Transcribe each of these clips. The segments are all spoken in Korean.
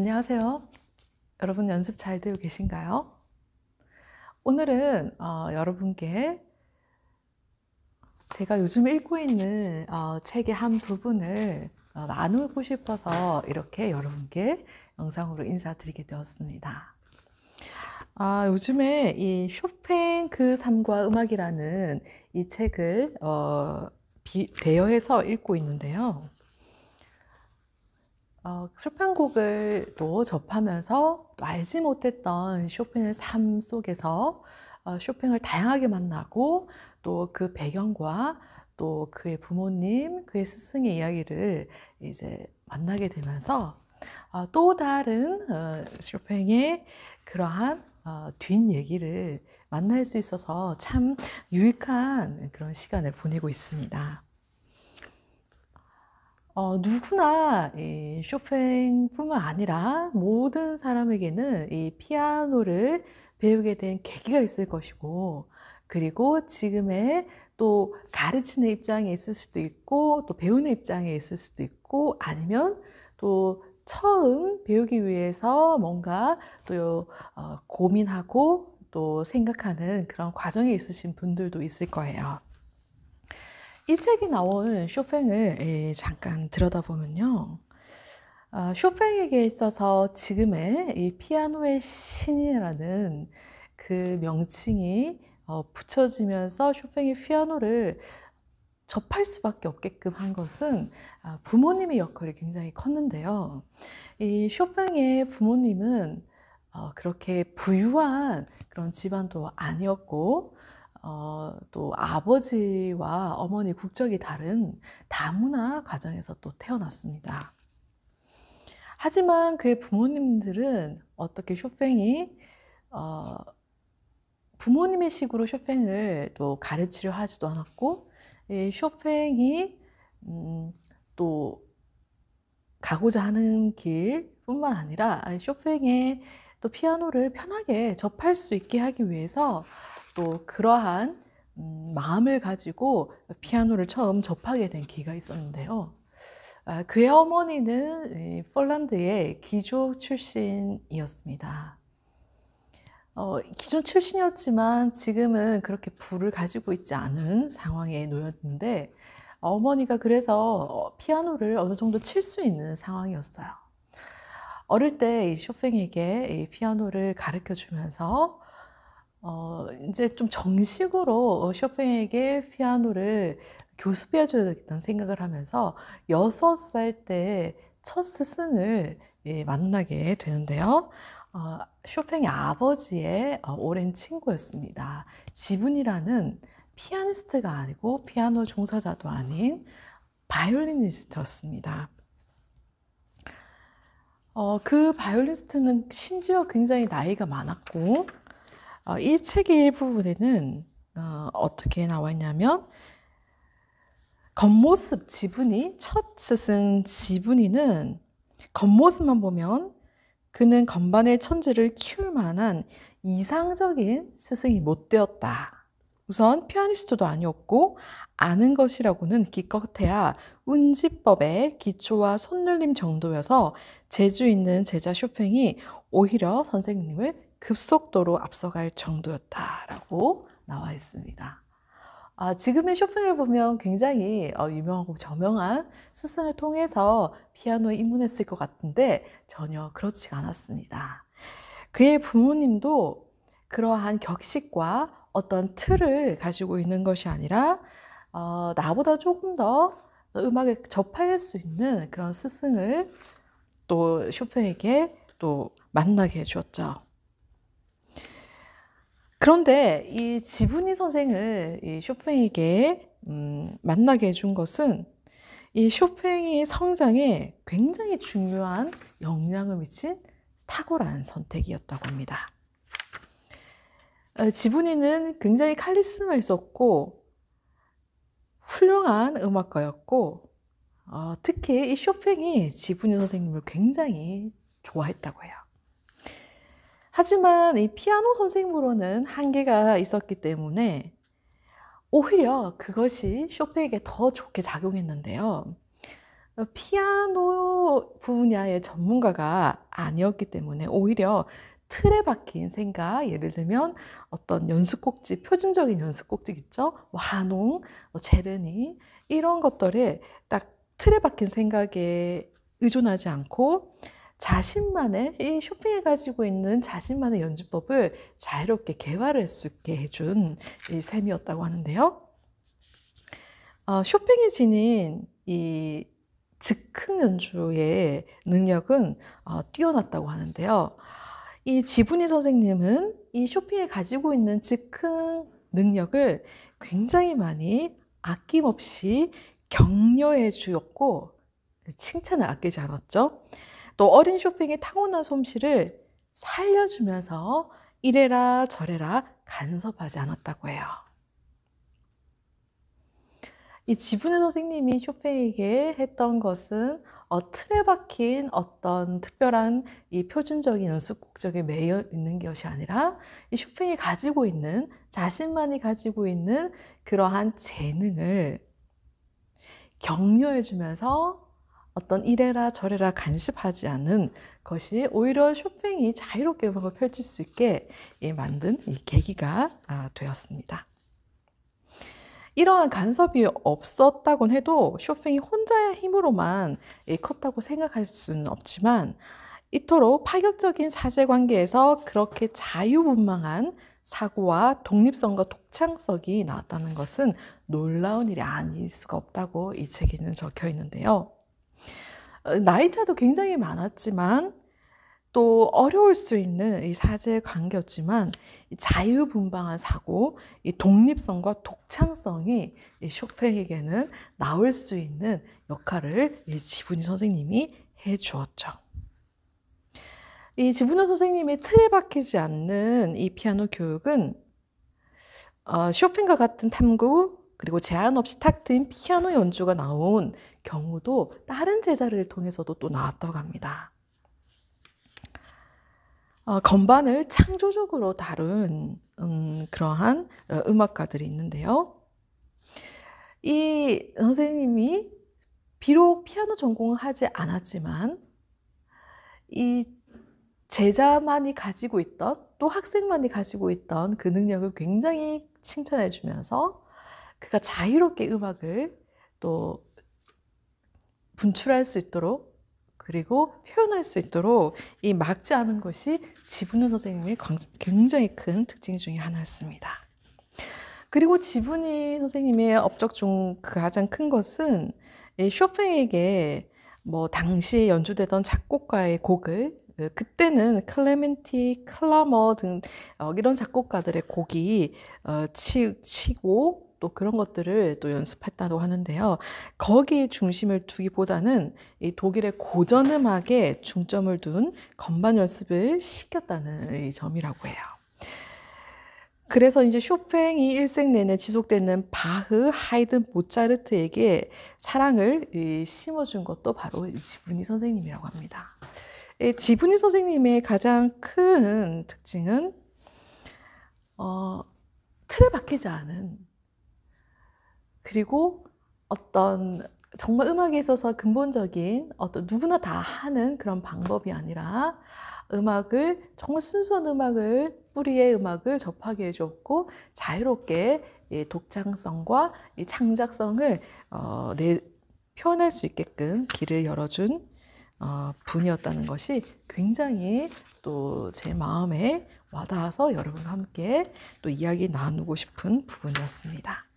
안녕하세요. 여러분 연습 잘 되고 계신가요? 오늘은 어, 여러분께 제가 요즘 읽고 있는 어, 책의 한 부분을 어, 나누고 싶어서 이렇게 여러분께 영상으로 인사드리게 되었습니다. 아, 요즘에 이 쇼팽 그 삶과 음악이라는 이 책을 어, 비, 대여해서 읽고 있는데요. 어, 쇼팽곡을 또 접하면서 또 알지 못했던 쇼팽의 삶 속에서 어, 쇼팽을 다양하게 만나고 또 그 배경과 또 그의 부모님, 그의 스승의 이야기를 이제 만나게 되면서 어, 또 다른 어, 쇼팽의 그러한 어, 뒷얘기를 만날 수 있어서 참 유익한 그런 시간을 보내고 있습니다. 어, 누구나 이 쇼팽뿐만 아니라 모든 사람에게는 이 피아노를 배우게 된 계기가 있을 것이고, 그리고 지금의 또 가르치는 입장에 있을 수도 있고, 또 배우는 입장에 있을 수도 있고, 아니면 또 처음 배우기 위해서 뭔가 또 어, 고민하고 또 생각하는 그런 과정에 있으신 분들도 있을 거예요. 이 책이 나온 쇼팽을 예, 잠깐 들여다보면요. 아, 쇼팽에게 있어서 지금의 이 피아노의 신이라는 그 명칭이 어, 붙여지면서 쇼팽이 피아노를 접할 수밖에 없게끔 한 것은 아, 부모님의 역할이 굉장히 컸는데요. 이 쇼팽의 부모님은 어, 그렇게 부유한 그런 집안도 아니었고 어, 또 아버지와 어머니 국적이 다른 다문화 가정에서 또 태어났습니다. 하지만 그의 부모님들은 어떻게 쇼팽이 어, 부모님의 식으로 쇼팽을 또 가르치려 하지도 않았고 예, 쇼팽이 음, 또 가고자 하는 길뿐만 아니라 쇼팽의 또 피아노를 편하게 접할 수 있게 하기 위해서 또 그러한 음, 마음을 가지고 피아노를 처음 접하게 된 기가 있었는데요. 아, 그의 어머니는 폴란드의 기족 출신이었습니다. 어, 기존 출신이었지만 지금은 그렇게 부를 가지고 있지 않은 상황에 놓였는데 어머니가 그래서 어, 피아노를 어느 정도 칠 수 있는 상황이었어요. 어릴 때 쇼팽에게 피아노를 가르쳐 주면서 어, 이제 좀 정식으로 어, 쇼팽에게 피아노를 교습해 줘야겠다는 생각을 하면서 6살때 첫 스승을 예, 만나게 되는데요. 어, 쇼팽의 아버지의 어, 오랜 친구였습니다. 지분이라는 피아니스트가 아니고 피아노 종사자도 아닌 바이올리니스트였습니다. 어, 그 바이올리스트는 심지어 굉장히 나이가 많았고 어, 이 책의 일부분에는 어, 어떻게 나와 있냐면 겉모습 지분이 첫 스승 지분이는 겉모습만 보면 그는 건반의 천재를 키울 만한 이상적인 스승이 못 되었다. 우선 피아니스트도 아니었고 아는 것이라고는 기껏해야 운지법의 기초와 손놀림 정도여서 제주 있는 제자 쇼팽이 오히려 선생님을 급속도로 앞서갈 정도였다라고 나와 있습니다. 아, 지금의 쇼팽을 보면 굉장히 어, 유명하고 저명한 스승을 통해서 피아노에 입문했을 것 같은데 전혀 그렇지 않았습니다. 그의 부모님도 그러한 격식과 어떤 틀을 가지고 있는 것이 아니라 어, 나보다 조금 더 음악에 접할 수 있는 그런 스승을 또 쇼팽에게 또 만나게 해주었죠. 그런데 이 지분이 선생을 이 쇼팽에게 음, 만나게 해 준 것은 이 쇼팽의 성장에 굉장히 중요한 영향을 미친 탁월한 선택이었다고 합니다. 어, 지분이는 굉장히 칼리스마 있었고 훌륭한 음악가였고 어, 특히 이 쇼팽이 지분이 선생님을 굉장히 좋아했다고 해요. 하지만 이 피아노 선생으로는 한계가 있었기 때문에 오히려 그것이 쇼팽에게 더 좋게 작용했는데요. 어, 피아노 분야의 전문가가 아니었기 때문에 오히려 틀에 박힌 생각, 예를 들면 어떤 연습곡지 표준적인 연습곡지 있죠? 뭐 한홍, 뭐 제르니, 이런 것들에 딱 틀에 박힌 생각에 의존하지 않고 자신만의, 이 쇼핑에 가지고 있는 자신만의 연주법을 자유롭게 개발할 수 있게 해준 이 셈이었다고 하는데요. 어, 쇼핑이 지닌 이 즉흥 연주의 능력은 어, 뛰어났다고 하는데요. 이 지분이 선생님은 이쇼핑에 가지고 있는 즉흥 능력을 굉장히 많이 아낌없이 격려해 주었고 칭찬을 아끼지 않았죠. 또 어린 쇼핑의 타고난 솜씨를 살려주면서 이래라 저래라 간섭하지 않았다고 해요. 이 지분의 선생님이 쇼팽에게 했던 것은 어, 틀에 박힌 어떤 특별한 이 표준적인 연습곡적에 매여 있는 것이 아니라 이 쇼팽이 가지고 있는 자신만이 가지고 있는 그러한 재능을 격려해 주면서 어떤 이래라 저래라 간섭하지 않은 것이 오히려 쇼팽이 자유롭게 음악을 펼칠 수 있게 예, 만든 이 계기가 아, 되었습니다. 이러한 간섭이 없었다곤 해도 쇼팽이 혼자의 힘으로만 예, 컸다고 생각할 수는 없지만 이토록 파격적인 사제관계에서 그렇게 자유분방한 사고와 독립성과 독창성이 나왔다는 것은 놀라운 일이 아닐 수가 없다고 이 책에는 적혀 있는데요. 어, 나이차도 굉장히 많았지만 또 어려울 수 있는 이 사제의 관계였지만 자유분방한 사고, 이 독립성과 독창성이 이 쇼팽에게는 나올 수 있는 역할을 이 지분이 선생님이 해 주었죠. 이 지분호 선생님의 틀에 박히지 않는 이 피아노 교육은 어, 쇼팽과 같은 탐구 그리고 제한 없이 탁 트인 피아노 연주가 나온 경우도 다른 제자를 통해서도 또 나왔다고 합니다. 어, 건반을 창조적으로 다룬 음, 그러한 어, 음악가들이 있는데요. 이 선생님이 비록 피아노 전공을 하지 않았지만 이 제자만이 가지고 있던 또 학생만이 가지고 있던 그 능력을 굉장히 칭찬해 주면서 그가 자유롭게 음악을 또 분출할 수 있도록 그리고 표현할 수 있도록 이 막지 않은 것이 지분우 선생님의 굉장히 큰 특징 중에 하나였습니다. 그리고 지분이 선생님의 업적 중 그 가장 큰 것은 쇼팽에게 뭐 당시에 연주되던 작곡가의 곡을 어, 그때는 클레멘티, 클라머 등 어, 이런 작곡가들의 곡이 어, 치, 치고 또 그런 것들을 또 연습했다고 하는데요. 거기에 중심을 두기보다는 이 독일의 고전 음악에 중점을 둔 건반 연습을 시켰다는 이 점이라고 해요. 그래서 이제 쇼팽이 일생 내내 지속되는 바흐, 하이든, 모차르트에게 사랑을 심어준 것도 바로 지분이 선생님이라고 합니다. 지분이 선생님의 가장 큰 특징은 어, 틀에 박히지 않은 그리고 어떤 정말 음악에 있어서 근본적인 어떤 누구나 다 하는 그런 방법이 아니라 음악을 정말 순수한 음악을 뿌리의 음악을 접하게 해줬고 자유롭게 독창성과 창작성을 어, 내, 표현할 수 있게끔 길을 열어준 어, 분이었다는 것이 굉장히 또 제 마음에 와닿아서 여러분과 함께 또 이야기 나누고 싶은 부분이었습니다.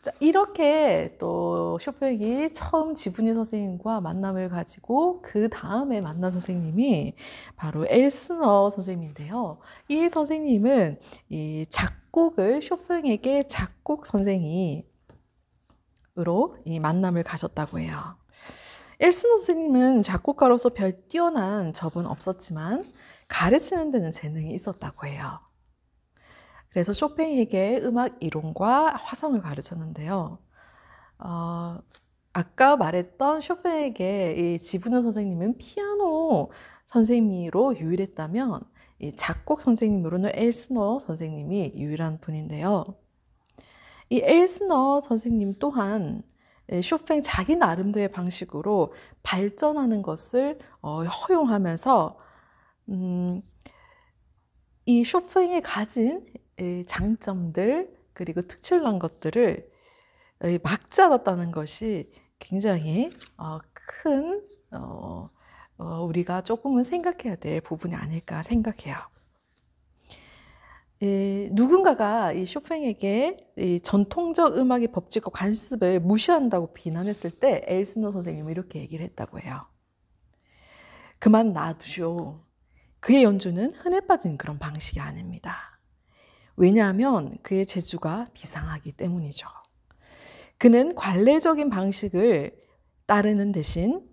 자, 이렇게 또 쇼팽이 처음 지분이 선생님과 만남을 가지고 그 다음에 만난 선생님이 바로 엘스너 선생님인데요. 이 선생님은 이 작곡을 쇼팽에게 작곡 선생이 으로 이 만남을 가졌다고 해요. 엘스너 선생님은 작곡가로서 별 뛰어난 접은 없었지만 가르치는 데는 재능이 있었다고 해요. 그래서 쇼팽에게 음악 이론과 화성을 가르쳤는데요. 어, 아까 말했던 쇼팽에게 이 지부는 선생님은 피아노 선생님으로 유일했다면 이 작곡 선생님으로는 엘스너 선생님이 유일한 분인데요. 이 엘스너 선생님 또한 쇼팽 자기 나름대로의 방식으로 발전하는 것을 어, 허용하면서 음, 이 쇼팽이 가진 장점들 그리고 특출난 것들을 막 잡았다는 것이 굉장히 어, 큰 어, 어, 우리가 조금은 생각해야 될 부분이 아닐까 생각해요. 누군가가 이 쇼팽에게 이 전통적 음악의 법칙과 관습을 무시한다고 비난했을 때 엘스너 선생님은 이렇게 얘기를 했다고 해요. 그만 놔두시 그의 연주는 흔해 빠진 그런 방식이 아닙니다. 왜냐하면 그의 재주가 비상하기 때문이죠. 그는 관례적인 방식을 따르는 대신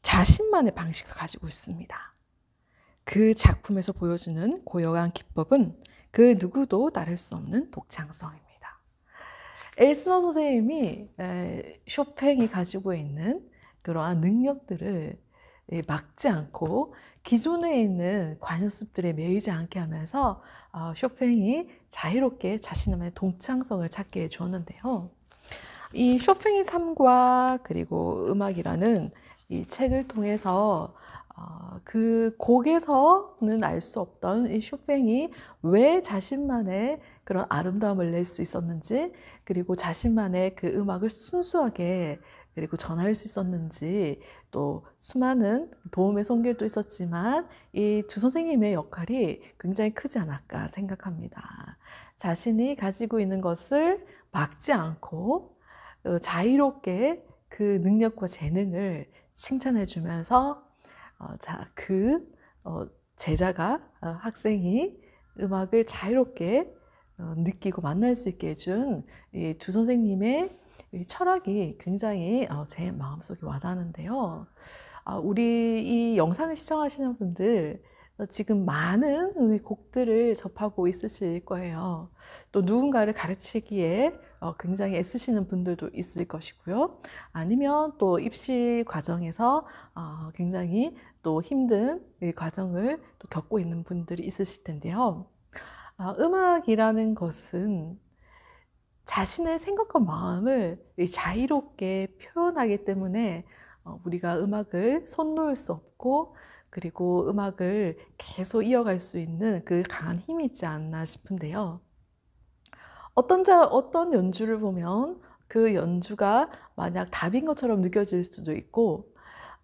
자신만의 방식을 가지고 있습니다. 그 작품에서 보여주는 고요한 기법은 그 누구도 따를 수 없는 독창성입니다. 에스너 선생님이 쇼팽이 가지고 있는 그러한 능력들을 막지 않고 기존에 있는 관습들에 매이지 않게 하면서 아, 쇼팽이 자유롭게 자신의 동창성을 찾게 해주었는데요. 이 쇼팽의 삶과 그리고 음악이라는 이 책을 통해서 어, 그 곡에서는 알 수 없던 이 쇼팽이 왜 자신만의 그런 아름다움을 낼 수 있었는지 그리고 자신만의 그 음악을 순수하게 그리고 전할 수 있었는지 또 수많은 도움의 손길도 있었지만 이 두 선생님의 역할이 굉장히 크지 않을까 생각합니다. 자신이 가지고 있는 것을 막지 않고 어, 자유롭게 그 능력과 재능을 칭찬해 주면서 어, 자그 어, 제자가 학생이 음악을 자유롭게 느끼고 만날 수 있게 해준 두 선생님의 이 철학이 굉장히 어, 제 마음속에 와닿는데요. 아, 우리 이 영상을 시청하시는 분들 어, 지금 많은 곡들을 접하고 있으실 거예요. 또 누군가를 가르치기에 어, 굉장히 애쓰시는 분들도 있을 것이고요. 아니면 또 입시 과정에서 굉장히 또 힘든 과정을 또 겪고 있는 분들이 있으실 텐데요. 아, 음악이라는 것은 자신의 생각과 마음을 자유롭게 표현하기 때문에 어, 우리가 음악을 손 놓을 수 없고 그리고 음악을 계속 이어갈 수 있는 그 강한 힘이 있지 않나 싶은데요. 어떤 자, 어떤 연주를 보면 그 연주가 만약 답인 것처럼 느껴질 수도 있고,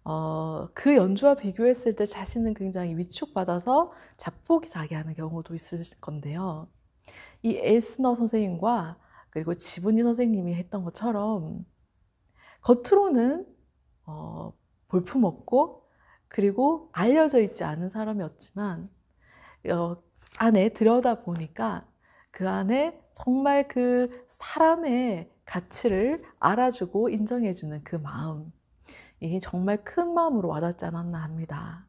어, 그 연주와 비교했을 때 자신은 굉장히 위축받아서 자포기자기하는 경우도 있을 건데요. 이 에스너 선생님과 그리고 지분이 선생님이 했던 것처럼 겉으로는 어, 볼품없고 그리고 알려져 있지 않은 사람이었지만 어, 안에 들여다 보니까 그 안에 정말 그 사람의 가치를 알아주고 인정해주는 그 마음 이 정말 큰 마음으로 와닿지 않았나 합니다.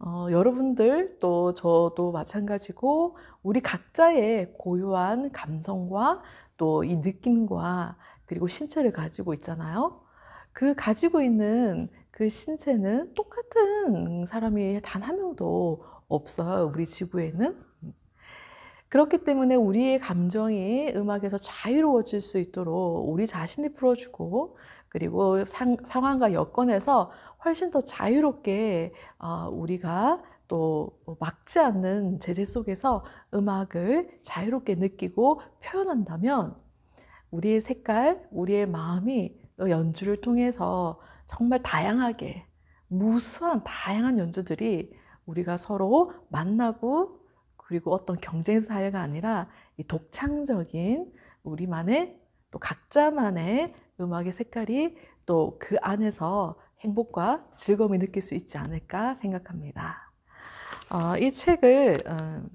어, 여러분들 또 저도 마찬가지고 우리 각자의 고유한 감성과 또 이 느낌과 그리고 신체를 가지고 있잖아요. 그 가지고 있는 그 신체는 똑같은 사람이 단 한 명도 없어요. 우리 지구에는. 그렇기 때문에 우리의 감정이 음악에서 자유로워질 수 있도록 우리 자신이 풀어주고 그리고 상, 상황과 여건에서 훨씬 더 자유롭게 어, 우리가 또 막지 않는 제재 속에서 음악을 자유롭게 느끼고 표현한다면 우리의 색깔, 우리의 마음이 연주를 통해서 정말 다양하게 무수한 다양한 연주들이 우리가 서로 만나고 그리고 어떤 경쟁 사회가 아니라 독창적인 우리만의 또 각자만의 음악의 색깔이 또 그 안에서 행복과 즐거움이 느낄 수 있지 않을까 생각합니다. 어, 이 책을 음,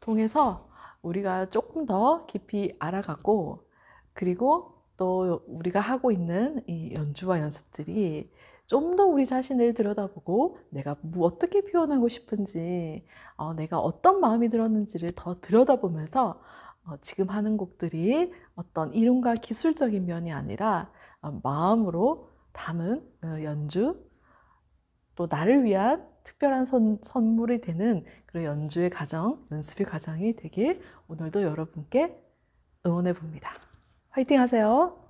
통해서 우리가 조금 더 깊이 알아가고 그리고 또 우리가 하고 있는 이 연주와 연습들이 좀 더 우리 자신을 들여다보고 내가 뭐 어떻게 표현하고 싶은지 어, 내가 어떤 마음이 들었는지를 더 들여다보면서 어, 지금 하는 곡들이 어떤 이론과 기술적인 면이 아니라 어, 마음으로 담은 어, 연주, 또 나를 위한 특별한 선, 선물이 되는 그런 연주의 과정, 연습의 과정이 되길 오늘도 여러분께 응원해 봅니다. 화이팅 하세요.